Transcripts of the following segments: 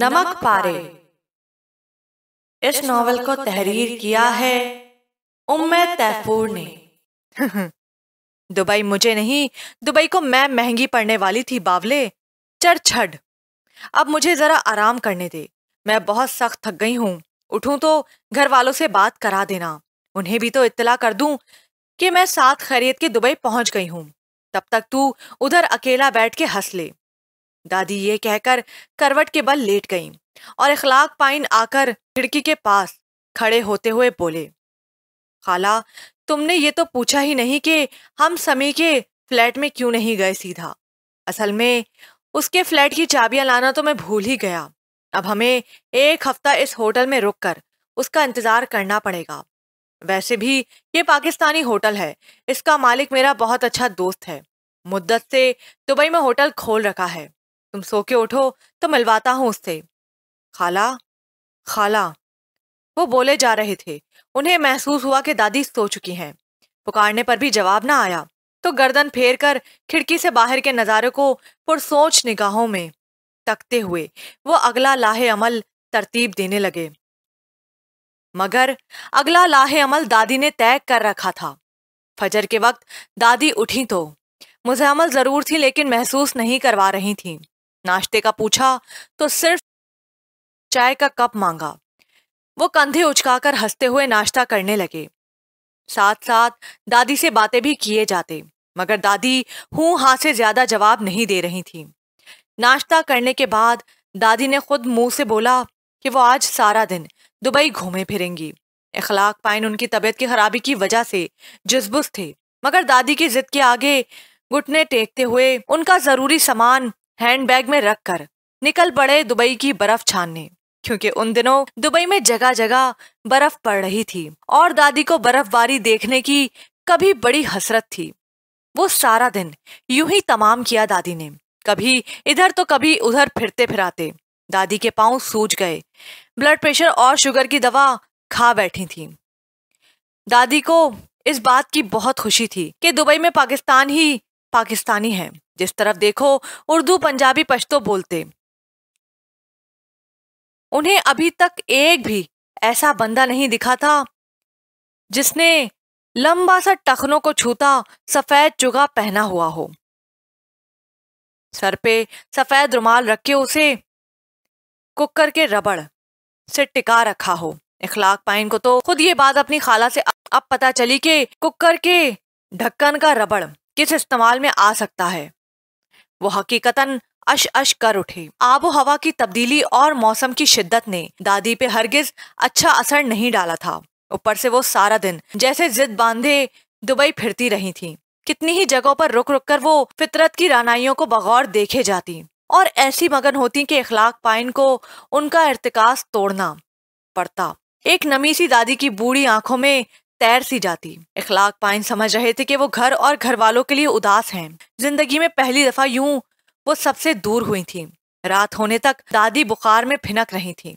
नमक पारे इस नॉवल को तहरीर किया है उम्मे तैफूर ने दुबई मुझे नहीं दुबई को मैं महंगी पड़ने वाली थी बावले चर छड़ अब मुझे जरा आराम करने दे मैं बहुत सख्त थक गई हूं उठूं तो घर वालों से बात करा देना उन्हें भी तो इत्तला कर दूं कि मैं सात खैरियत के दुबई पहुंच गई हूं तब तक तू उधर अकेला बैठ के हंस ले दादी ये कहकर करवट के बल लेट गई और इखलाक पाइन आकर खिड़की के पास खड़े होते हुए बोले खाला तुमने ये तो पूछा ही नहीं कि हम समी के फ्लैट में क्यों नहीं गए सीधा असल में उसके फ्लैट की चाबियां लाना तो मैं भूल ही गया अब हमें एक हफ्ता इस होटल में रुककर उसका इंतजार करना पड़ेगा वैसे भी ये पाकिस्तानी होटल है इसका मालिक मेरा बहुत अच्छा दोस्त है मुद्दत से दुबई में होटल खोल रखा है तुम सो के उठो तो मिलवाता हूं उससे खाला खाला वो बोले जा रहे थे उन्हें महसूस हुआ कि दादी सो चुकी हैं पुकारने पर भी जवाब ना आया तो गर्दन फेर कर खिड़की से बाहर के नज़ारे को पुरसोच निगाहों में तकते हुए वो अगला लाहे अमल तरतीब देने लगे मगर अगला लाहे अमल दादी ने तय कर रखा था फजर के वक्त दादी उठी तो मुझे अमल ज़रूर थी लेकिन महसूस नहीं करवा रही थी नाश्ते का पूछा तो सिर्फ चाय का कप मांगा वो कंधे उचकाकर हंसते हुए नाश्ता करने लगे साथ साथ दादी से बातें भी किए जाते मगर दादी हूँ हाँ से ज्यादा जवाब नहीं दे रही थी नाश्ता करने के बाद दादी ने खुद मुंह से बोला कि वो आज सारा दिन दुबई घूमे फिरेंगी इखलाक पाइन उनकी तबीयत की खराबी की वजह से जुजबुस थे मगर दादी की जिद के आगे घुटने टेकते हुए उनका जरूरी सामान हैंडबैग में रख कर निकल पड़े दुबई की बर्फ छानने क्योंकि उन दिनों दुबई में जगह जगह बर्फ पड़ रही थी और दादी को बर्फबारी देखने की कभी बड़ी हसरत थी वो सारा दिन यूं ही तमाम किया दादी ने कभी इधर तो कभी उधर फिरते फिराते दादी के पांव सूज गए ब्लड प्रेशर और शुगर की दवा खा बैठी थी दादी को इस बात की बहुत खुशी थी कि दुबई में पाकिस्तान ही पाकिस्तानी हैं जिस तरफ देखो उर्दू पंजाबी पश्तो बोलते उन्हें अभी तक एक भी ऐसा बंदा नहीं दिखा था जिसने लंबा सा टखनों को छूता सफेद चुगा पहना हुआ हो सर पे सफेद रुमाल रख के उसे कुकर के रबड़ से टिका रखा हो इखलाक पाइन को तो खुद ये बात अपनी खाला से अब पता चली कि कुकर के ढक्कन का रबड़ किस इस्तेमाल में आ सकता है वो हकीकतन अश अश कर उठे आबो हवा की तब्दीली और मौसम की शिद्दत ने दादी पे हरगिज अच्छा असर नहीं डाला था ऊपर से वो सारा दिन जैसे जिद बांधे दुबई फिरती रही थी कितनी ही जगहों पर रुक रुक कर वो फितरत की रानाइयों को बगौर देखे जाती और ऐसी मगन होती कि इखलाक पाइन को उनका इरतकास तोड़ना पड़ता एक नमी सी दादी की बूढ़ी आंखों में तैर सी जाती इखलाक पाइन समझ रहे थे कि वो घर और घर वालों के लिए उदास हैं जिंदगी में पहली दफा यूं वो सबसे दूर हुई थी रात होने तक दादी बुखार में फिनक रही थी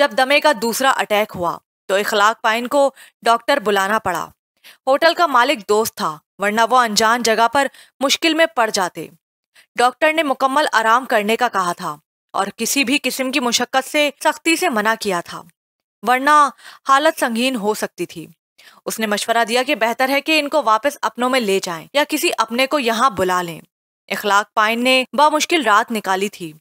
जब दमे का दूसरा अटैक हुआ तो इखलाक पाइन को डॉक्टर बुलाना पड़ा होटल का मालिक दोस्त था वरना वो अनजान जगह पर मुश्किल में पड़ जाते डॉक्टर ने मुकम्मल आराम करने का कहा था और किसी भी किस्म की मुशक्क़त से सख्ती से मना किया था वरना हालत संगीन हो सकती थी उसने मशवरा दिया कि बेहतर है कि इनको वापस अपनों में ले जाएं या किसी अपने को यहाँ बुला लें इखलाक पाइन ने बामुश्किल रात निकाली थी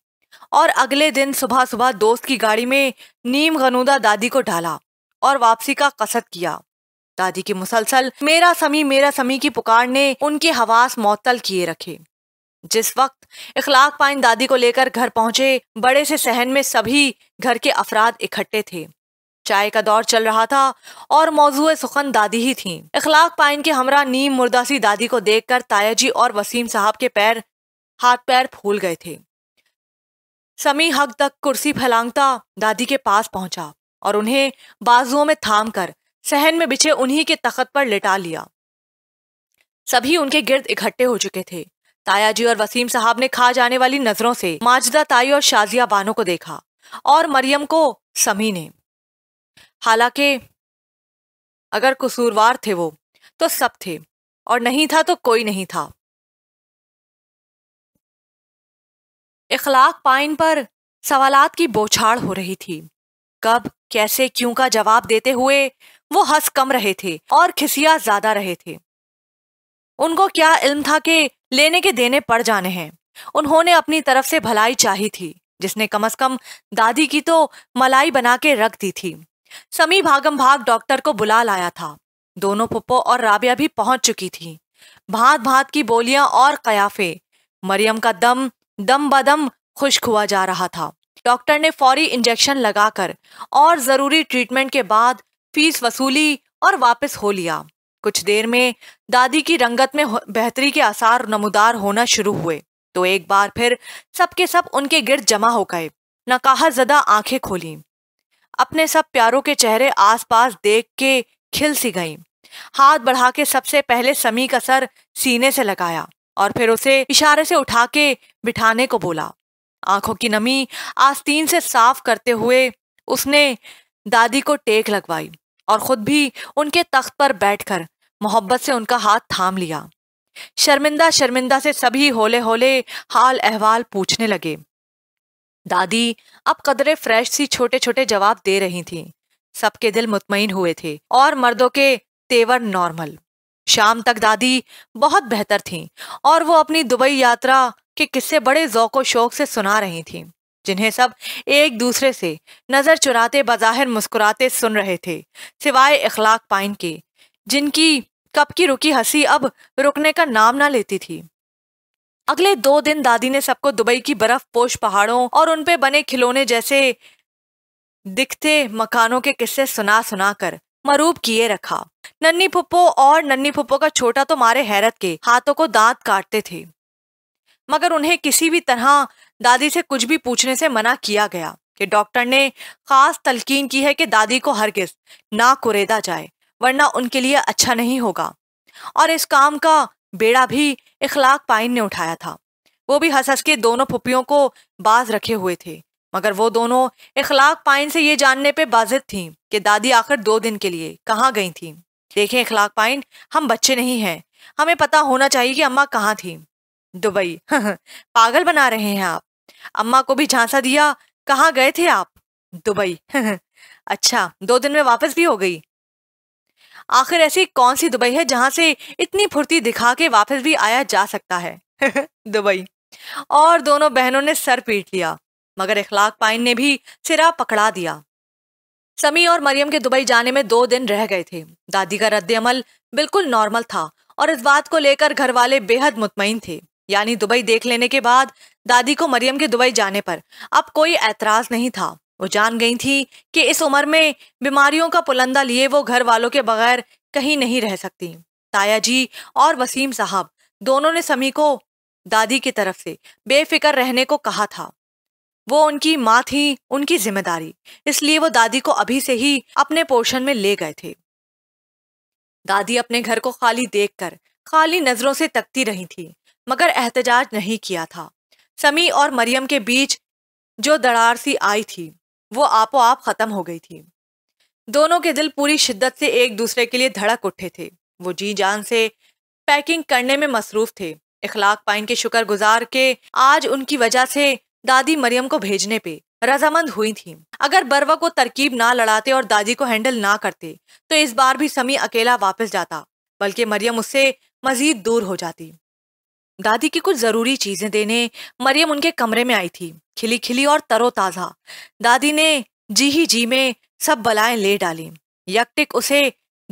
और अगले दिन सुबह सुबह दोस्त की गाड़ी में नीम गनूदा दादी को डाला और वापसी का कसद किया दादी की मुसलसल मेरा समी मेरा समी की पुकार ने उनके हवास मअतल किए रखे जिस वक्त इखलाक पाइन दादी को लेकर घर पहुंचे बड़े से सहन में सभी घर के अफराद इकट्ठे थे चाय का दौर चल रहा था और मौजूद सुखन दादी ही थी इखलाक पाइन के हमरा नीम मुर्दासी दादी को देखकर ताया जी और वसीम साहब के पैर हाथ पैर फूल गए थे समी हक तक कुर्सी फैलांगता दादी के पास पहुंचा और उन्हें बाजुओं में थाम कर सहन में बिछे उन्हीं के तखत पर लिटा लिया सभी उनके गिर्द इकट्ठे हो चुके थे ताया जी और वसीम साहब ने खा जाने वाली नजरों से माजदा ताई और शाजिया बानो को देखा और मरियम को समी ने हालांकि अगर कसूरवार थे वो तो सब थे और नहीं था तो कोई नहीं था इखलाक पाइन पर सवालात की बौछाड़ हो रही थी कब कैसे क्यों का जवाब देते हुए वो हंस कम रहे थे और खिसिया ज्यादा रहे थे उनको क्या इल्म था कि लेने के देने पड़ जाने हैं उन्होंने अपनी तरफ से भलाई चाही थी जिसने कम अज कम दादी की तो मलाई बना के रख दी थी समी भागम भाग डॉक्टर को बुला लाया था दोनों पप्पो और राबिया भी पहुंच चुकी थी भात भात की बोलियां और कयाफे मरियम का दम दम बदम खुश्क हुआ जा रहा था डॉक्टर ने फौरी इंजेक्शन लगाकर और जरूरी ट्रीटमेंट के बाद फीस वसूली और वापस हो लिया कुछ देर में दादी की रंगत में बेहतरी के आसार नमदार होना शुरू हुए तो एक बार फिर सबके सब उनके गिर्द जमा हो गए नकाहा जदा आंखें खोली अपने सब प्यारों के चेहरे आसपास देख के खिल सी गई हाथ बढ़ा के सबसे पहले समी का सर सीने से लगाया और फिर उसे इशारे से उठा के बिठाने को बोला आंखों की नमी आस्तीन से साफ करते हुए उसने दादी को टेक लगवाई और खुद भी उनके तख्त पर बैठकर मोहब्बत से उनका हाथ थाम लिया शर्मिंदा शर्मिंदा से सभी होले होले हाल अहवाल पूछने लगे दादी अब कदरे फ्रेश सी छोटे छोटे जवाब दे रही थी सबके दिल मुतमिन हुए थे और मर्दों के तेवर नॉर्मल शाम तक दादी बहुत बेहतर थी और वो अपनी दुबई यात्रा के किस्से बड़े व शौक से सुना रही थी जिन्हें सब एक दूसरे से नज़र चुराते बज़ाहिर मुस्कुराते सुन रहे थे सिवाय इखलाक पाइन के जिनकी कब की रुकी हंसी अब रुकने का नाम ना लेती थी अगले दो दिन दादी ने सबको दुबई की बर्फ पोश पहाड़ों और उनपे बने खिलौने जैसे दिखते मकानों के किस्से सुना सुना कर मरूब किए रखा नन्नी फुप्पो और नन्नी फुप्पो का छोटा तो मारे हैरत के हाथों को दांत काटते थे मगर उन्हें किसी भी तरह दादी से कुछ भी पूछने से मना किया गया कि डॉक्टर ने खास तलकीन की है कि दादी को हरगिज ना कुरेदा जाए वरना उनके लिए अच्छा नहीं होगा और इस काम का बेड़ा भी इखलाक पाइन ने उठाया था वो भी हंस हंस के दोनों फुपियों को बाज रखे हुए थे मगर वो दोनों इखलाक पाइन से ये जानने पे बाजित थीं कि दादी आकर दो दिन के लिए कहाँ गई थी देखें इखलाक पाइन हम बच्चे नहीं हैं हमें पता होना चाहिए कि अम्मा कहाँ थी दुबई पागल बना रहे हैं आप अम्मा को भी झांसा दिया कहाँ गए थे आप दुबई अच्छा दो दिन में वापस भी हो गई आखिर ऐसी कौन सी दुबई है जहां से इतनी फुर्ती दिखा के वापस भी आया जा सकता है दुबई और दोनों बहनों ने सर पीट लिया मगर इखलाक पाइन ने भी सिरा पकड़ा दिया समी और मरियम के दुबई जाने में दो दिन रह गए थे दादी का रद्द अमल बिल्कुल नॉर्मल था और इस बात को लेकर घर वाले बेहद मुतमिन थे यानी दुबई देख लेने के बाद दादी को मरियम के दुबई जाने पर अब कोई एतराज नहीं था वो जान गई थी कि इस उम्र में बीमारियों का पुलंदा लिए वो घर वालों के बगैर कहीं नहीं रह सकती ताया जी और वसीम साहब दोनों ने समी को दादी की तरफ से बेफिक्र रहने को कहा था वो उनकी माँ थी उनकी जिम्मेदारी इसलिए वो दादी को अभी से ही अपने पोर्शन में ले गए थे दादी अपने घर को खाली देखकर खाली नजरों से तकती रही थी मगर एहतजाज नहीं किया था समी और मरियम के बीच जो दरार सी आई थी वो आपो आप खत्म हो गई थी दोनों के दिल पूरी शिद्दत से एक दूसरे के लिए धड़क उठे थे वो जी जान से पैकिंग करने में मसरूफ थे इखलाक पाइन के शुक्र गुजार के आज उनकी वजह से दादी मरियम को भेजने पे रजामंद हुई थी अगर बरवा को तरकीब ना लड़ाते और दादी को हैंडल ना करते तो इस बार भी समी अकेला वापस जाता बल्कि मरियम उससे मजीद दूर हो जाती दादी की कुछ जरूरी चीजें देने मरियम उनके कमरे में आई थी खिली खिली और तरोताजा दादी ने जी ही जी में सब बलाएं ले डाली यकटिक उसे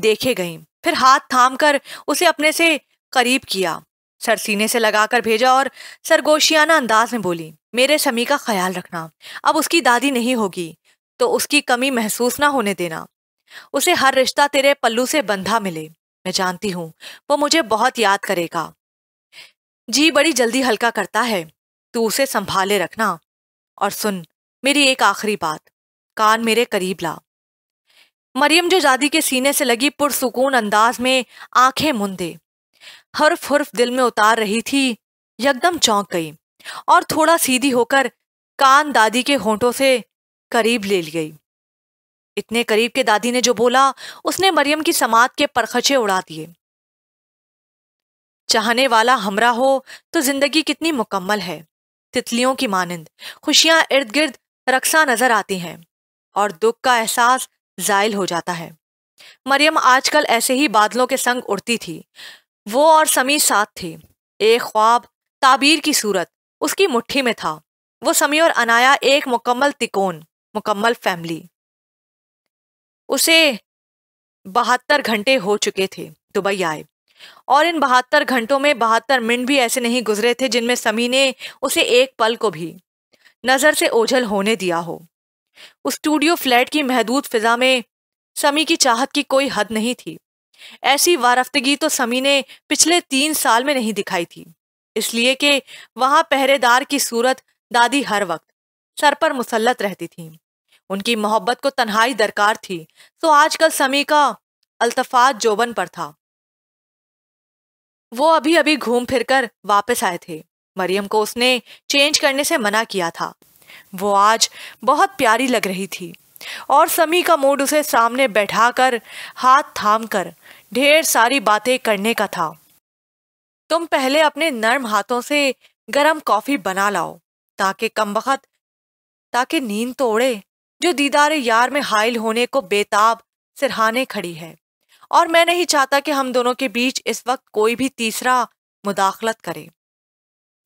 देखे गई फिर हाथ थाम कर उसे अपने से करीब किया सर सीने से लगाकर भेजा और सरगोशियाना अंदाज में बोली मेरे शमी का ख्याल रखना अब उसकी दादी नहीं होगी तो उसकी कमी महसूस ना होने देना उसे हर रिश्ता तेरे पल्लू से बंधा मिले मैं जानती हूँ वो मुझे बहुत याद करेगा जी बड़ी जल्दी हल्का करता है तू उसे संभाले रखना और सुन मेरी एक आखिरी बात कान मेरे करीब ला मरियम जो जादी के सीने से लगी पुरसकून अंदाज में आंखें मुंदे हर्फ हर्फ दिल में उतार रही थी यकदम चौंक गई और थोड़ा सीधी होकर कान दादी के होंठों से करीब ले ली गई इतने करीब के दादी ने जो बोला उसने मरियम की समात के परखचे उड़ा दिए चाहने वाला हमरा हो तो जिंदगी कितनी मुकम्मल है तितलियों की मानंद खुशियां इर्द गिर्द रक्सा नजर आती हैं और दुख का एहसास जायल हो जाता है मरियम आजकल ऐसे ही बादलों के संग उड़ती थी वो और समी साथ थी एक ख्वाब ताबीर की सूरत उसकी मुट्ठी में था वो समी और अनाया एक मुकम्मल तिकोन मुकम्मल फैमिली उसे बहत्तर घंटे हो चुके थे दुबई आए और इन बहत्तर घंटों में बहत्तर मिनट भी ऐसे नहीं गुजरे थे जिनमें समी ने उसे एक पल को भी नज़र से ओझल होने दिया हो उस स्टूडियो फ्लैट की महदूद फिजा में समी की चाहत की कोई हद नहीं थी ऐसी वारफ्तगी तो समी ने पिछले तीन साल में नहीं दिखाई थी इसलिए कि वहां पहरेदार की सूरत दादी हर वक्त सर पर मुसलत रहती थी उनकी मोहब्बत को तन्हाई दरकार थी तो आजकल समी का अल्तफात जोबन पर था वो अभी अभी घूम फिर कर वापस आए थे मरियम को उसने चेंज करने से मना किया था वो आज बहुत प्यारी लग रही थी और समी का मूड उसे सामने बैठा कर हाथ थाम कर ढेर सारी बातें करने का था तुम पहले अपने नर्म हाथों से गरम कॉफी बना लाओ ताकि कम वक्त ताकि नींद तोड़े जो दीदार यार में हाइल होने को बेताब सिरहाने खड़ी है और मैं नहीं चाहता कि हम दोनों के बीच इस वक्त कोई भी तीसरा मुदाखलत करे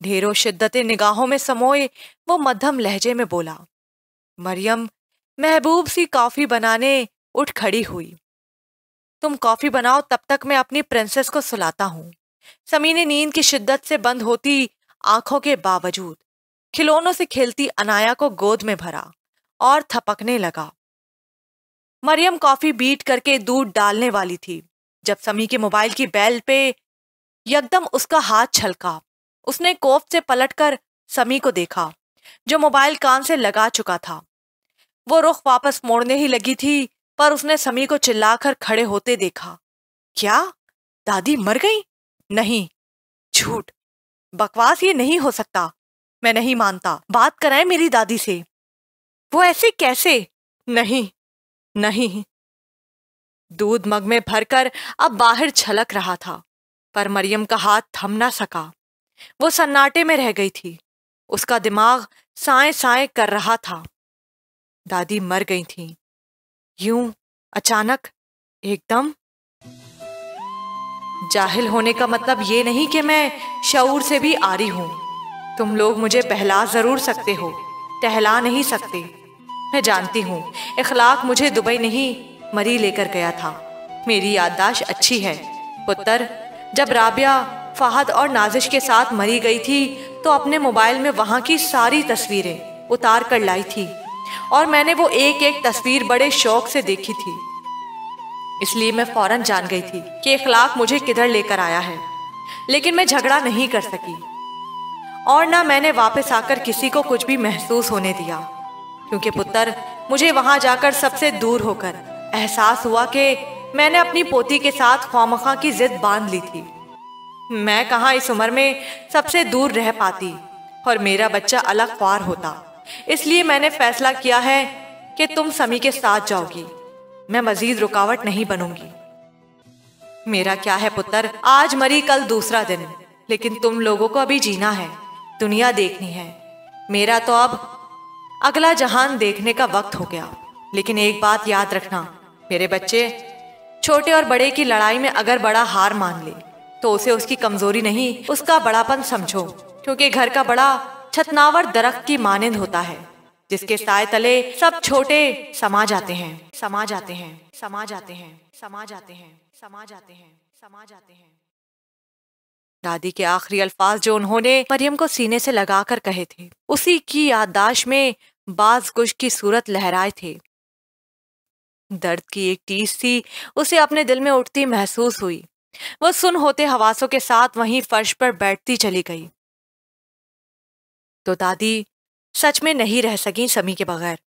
ढेरों शिद्दत निगाहों में समोए वो मध्यम लहजे में बोला मरियम महबूब सी कॉफी बनाने उठ खड़ी हुई तुम कॉफी बनाओ तब तक मैं अपनी प्रिंसेस को सुलाता हूं समी ने नींद की शिद्दत से बंद होती आंखों के बावजूद खिलौनों से खेलती अनाया को गोद में भरा और थपकने लगा मरियम कॉफी बीट करके दूध डालने वाली थी जब समी के मोबाइल की बेल पे यकदम उसका हाथ छलका उसने कोफ से पलटकर समी को देखा जो मोबाइल कान से लगा चुका था वो रुख वापस मोड़ने ही लगी थी पर उसने समी को चिल्लाकर खड़े होते देखा क्या दादी मर गई नहीं झूठ बकवास ये नहीं हो सकता मैं नहीं मानता बात कराए मेरी दादी से वो ऐसे कैसे नहीं नहीं दूध मग में भरकर अब बाहर छलक रहा था पर मरियम का हाथ थम ना सका वो सन्नाटे में रह गई थी उसका दिमाग साए साए कर रहा था दादी मर गई थी यूं अचानक एकदम जाहिल होने का मतलब ये नहीं कि मैं शऊर से भी आ रही हूं तुम लोग मुझे बहला जरूर सकते हो टहला नहीं सकते मैं जानती हूँ इखलाक मुझे दुबई नहीं मरी लेकर गया था मेरी याददाश्त अच्छी है पुत्र जब राबिया फहद और नाजिश के साथ मरी गई थी तो अपने मोबाइल में वहाँ की सारी तस्वीरें उतार कर लाई थी और मैंने वो एक एक तस्वीर बड़े शौक से देखी थी इसलिए मैं फौरन जान गई थी कि इखलाक मुझे किधर लेकर आया है लेकिन मैं झगड़ा नहीं कर सकी और ना मैंने वापस आकर किसी को कुछ भी महसूस होने दिया क्योंकि पुत्र मुझे वहां जाकर सबसे दूर होकर एहसास हुआ कि मैंने अपनी पोती के साथ खामखा की जिद बांध ली थी मैं कहा इस उम्र में सबसे दूर रह पाती और मेरा बच्चा अलग पार होता इसलिए मैंने फैसला किया है कि तुम समी के साथ जाओगी मैं मजीद रुकावट नहीं बनूंगी मेरा क्या है पुत्र आज मरी कल दूसरा दिन लेकिन तुम लोगों को अभी जीना है दुनिया देखनी है मेरा तो अब अगला जहान देखने का वक्त हो गया लेकिन एक बात याद रखना मेरे बच्चे छोटे और बड़े की लड़ाई में अगर बड़ा हार मान ले तो उसे उसकी कमजोरी नहीं उसका बड़ापन समझो क्योंकि घर का बड़ा छतनावर दरख्त की मानंद होता है जिसके साय तले सब छोटे समा जाते हैं समा जाते हैं समा जाते हैं समा जाते हैं समा जाते हैं समा जाते हैं दादी के आखिरी अल्फाज जो उन्होंने मरियम को सीने से लगाकर कहे थे उसी की याददाश्त में बाज गुश की सूरत लहराए थे दर्द की एक टीस थी उसे अपने दिल में उठती महसूस हुई वो सुन होते हवासों के साथ वहीं फर्श पर बैठती चली गई तो दादी सच में नहीं रह सकी समी के बगैर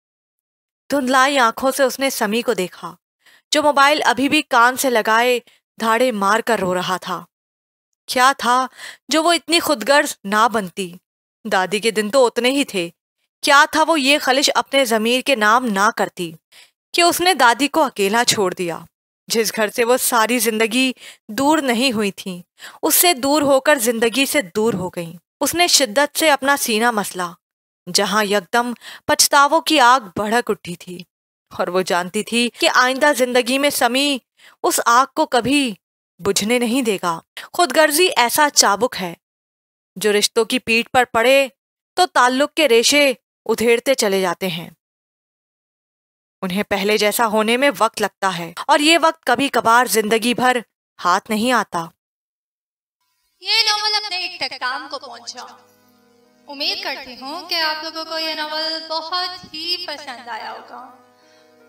धुंधलाई आंखों से उसने समी को देखा जो मोबाइल अभी भी कान से लगाए धाड़े मार कर रो रहा था क्या था जो वो इतनी खुदगर्ज ना बनती दादी के दिन तो उतने ही थे क्या था वो ये खलिश अपने ज़मीर के नाम ना करती कि उसने दादी को अकेला छोड़ दिया जिस घर से वो सारी जिंदगी दूर नहीं हुई थी उससे दूर होकर जिंदगी से दूर हो गई उसने शिद्दत से अपना सीना मसला जहां यकदम पछतावों की आग भड़क उठी थी और वो जानती थी कि आइंदा जिंदगी में समी उस आग को कभी बुझने नहीं देगा खुदगर्जी ऐसा चाबुक है जो रिश्तों की पीठ पर पड़े तो ताल्लुक के रेशे उधेड़ते चले जाते हैं उन्हें पहले जैसा होने में वक्त लगता है और ये वक्त कभी कभार जिंदगी भर हाथ नहीं आता ये नॉवल अपने काम को पहुंचा उम्मीद करती हूँ कि आप लोगों को यह नॉवल बहुत ही पसंद आया होगा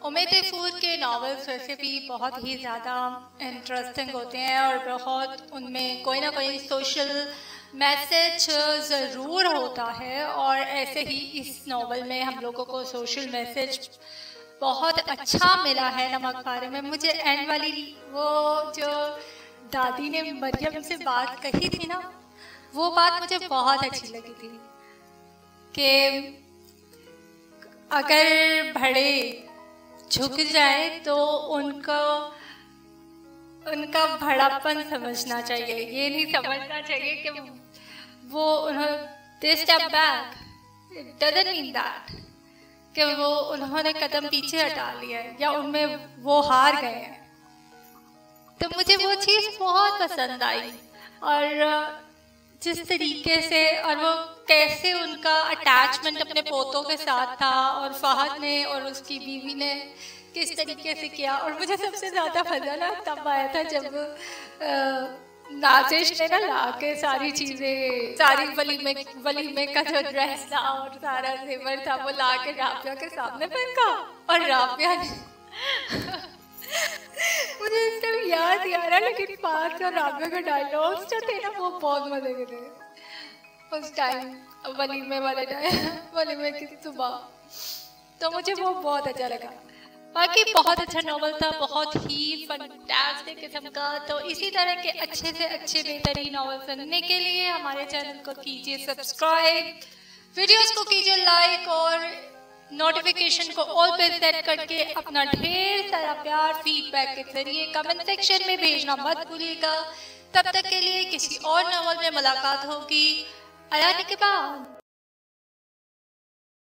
उमेद फूद के नावल्स वैसे भी बहुत ही ज़्यादा इंटरेस्टिंग होते हैं और बहुत उनमें कोई ना कोई सोशल मैसेज ज़रूर होता है और ऐसे ही इस नावल में हम लोगों को सोशल मैसेज बहुत अच्छा मिला है नमक पारे में मुझे एंड वाली वो जो दादी ने मरियम से बात कही थी ना वो बात मुझे बहुत अच्छी लगी थी कि अगर भड़े झुक जाए तो, तो उनका उनका भड़ापन समझना चाहिए ये नहीं समझना चाहिए कि वो उन्होंने step back it mean that कि वो उन्होंने कदम पीछे हटा लिया है या उनमें वो हार गए हैं तो मुझे वो चीज़ बहुत पसंद आई और जिस तरीके से और वो कैसे उनका अटैचमेंट अपने पोतों के साथ था और फहद ने और उसकी बीवी ने किस तरीके से किया और मुझे सबसे ज़्यादा मज़ा ना तब आया था जब नाजिश ने ना ला के सारी चीज़ें सारी वलीमे वलीमे का जो ड्रेस था और सारा जेवर था वो ला के राफिया के सामने फेंका और राफिया ने मुझे इस याद आ रहा है लेकिन पाँच और राफिया का डायलॉग्स जो थे ना वो बहुत मजे के थे उस टाइम वलीमे वाले टाइम वलीमे की सुबह तो मुझे वो बहुत अच्छा लगा बाकी बहुत अच्छा नॉवल था बहुत ही फंटास्टिक किस्म का तो इसी तरह के अच्छे से अच्छे बेहतरीन नॉवल सुनने के लिए हमारे चैनल को कीजिए सब्सक्राइब वीडियोस को कीजिए लाइक और नोटिफिकेशन को ऑल पे सेट करके अपना ढेर सारा प्यार फीडबैक के जरिए कमेंट सेक्शन में भेजना मत भूलिएगा तब तक के लिए किसी और नॉवल में मुलाकात होगी हराने के बाद